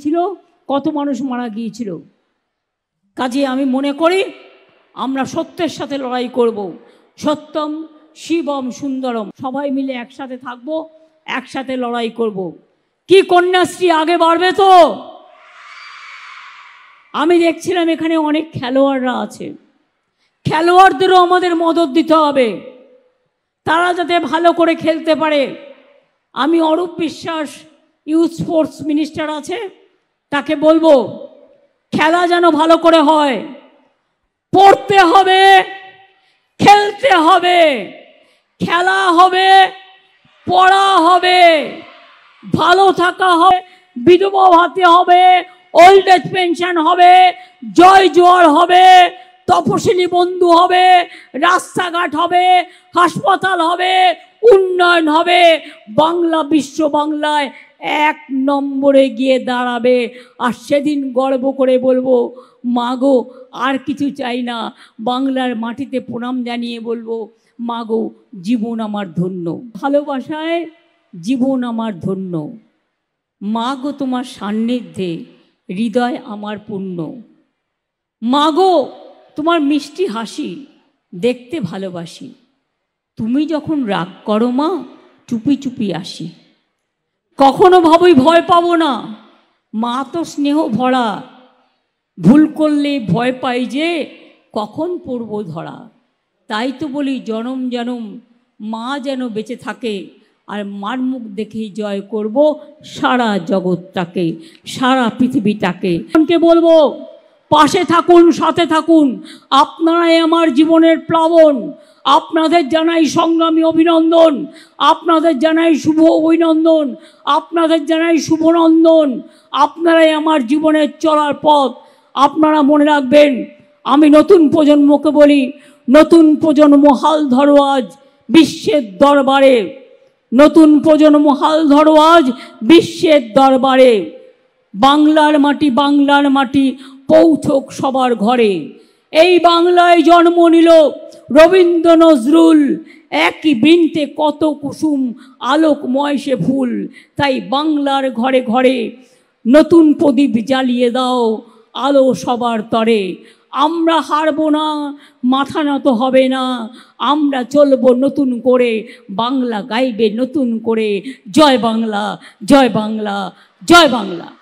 গিয়েছিল কত মানুষ মারা গিয়েছিল কাজে আমি মনে করি আমরা সত্যের সাথে লড়াই করব। সত্যম শিবম সুন্দরম সবাই মিলে একসাথে থাকব একসাথে লড়াই করব। কি কন্যাশ্রী আগে বাড়বে তো আমি দেখছিলাম এখানে অনেক খেলোয়াড়রা আছে খেলোয়াড়দেরও আমাদের মদত দিতে হবে তারা যাতে ভালো করে খেলতে পারে আমি অরূপ বিশ্বাস ইউথ স্পোর্টস মিনিস্টার আছে তাকে বলবো খেলা যেন ভালো করে হয় পড়তে হবে খেলতে হবে খেলা হবে পড়া হবে ভালো থাকা হবে বিধবা ভাতে হবে ওল্ড এজ পেনশন হবে জয় জোয়ার হবে তপশিলি বন্ধু হবে রাস্তাঘাট হবে হাসপাতাল হবে উন্নয়ন হবে বাংলা বিশ্ব বাংলায় এক নম্বরে গিয়ে দাঁড়াবে আর সেদিন গর্ব করে বলবো মাগো আর কিছু চাই না বাংলার মাটিতে প্রণাম জানিয়ে বলবো মাগো জীবন আমার ধন্য ভালোবাসায় জীবন আমার ধন্য মাগো তোমার সান্নিধ্যে হৃদয় আমার পূর্ণ মাগো তোমার মিষ্টি হাসি দেখতে ভালোবাসি তুমি যখন রাগ করো মা চুপি চুপি আসি কখনো ভাবই ভয় পাবো না মা তো স্নেহ ভরা ভুল করলে ভয় পাই যে কখন পড়ব ধরা তাই তো বলি জনম জনম মা যেন বেঁচে থাকে আর মার মুখ দেখেই জয় করব সারা জগৎটাকে সারা পৃথিবীটাকে বলবো পাশে থাকুন সাথে থাকুন আপনারাই আমার জীবনের প্লাবন আপনাদের জানাই সংগ্রামী অভিনন্দন আপনাদের জানাই শুভ অভিনন্দন আপনাদের জানাই শুভনন্দন আপনারাই আমার জীবনের চলার পথ আপনারা মনে রাখবেন আমি নতুন প্রজন্মকে বলি নতুন প্রজন্ম হাল ধরো আজ বিশ্বের দরবারে নতুন প্রজন্ম হাল ধরো আজ বিশ্বের দরবারে বাংলার মাটি বাংলার মাটি পৌঁছক সবার ঘরে এই বাংলায় জন্ম নিল রবীন্দ্র নজরুল একই বৃন্তে কত কুসুম আলোক ময়সে ফুল তাই বাংলার ঘরে ঘরে নতুন প্রদীপ জ্বালিয়ে দাও আলো সবার তরে আমরা হারব না মাথা নত হবে না আমরা চলব নতুন করে বাংলা গাইবে নতুন করে জয় বাংলা জয় বাংলা জয় বাংলা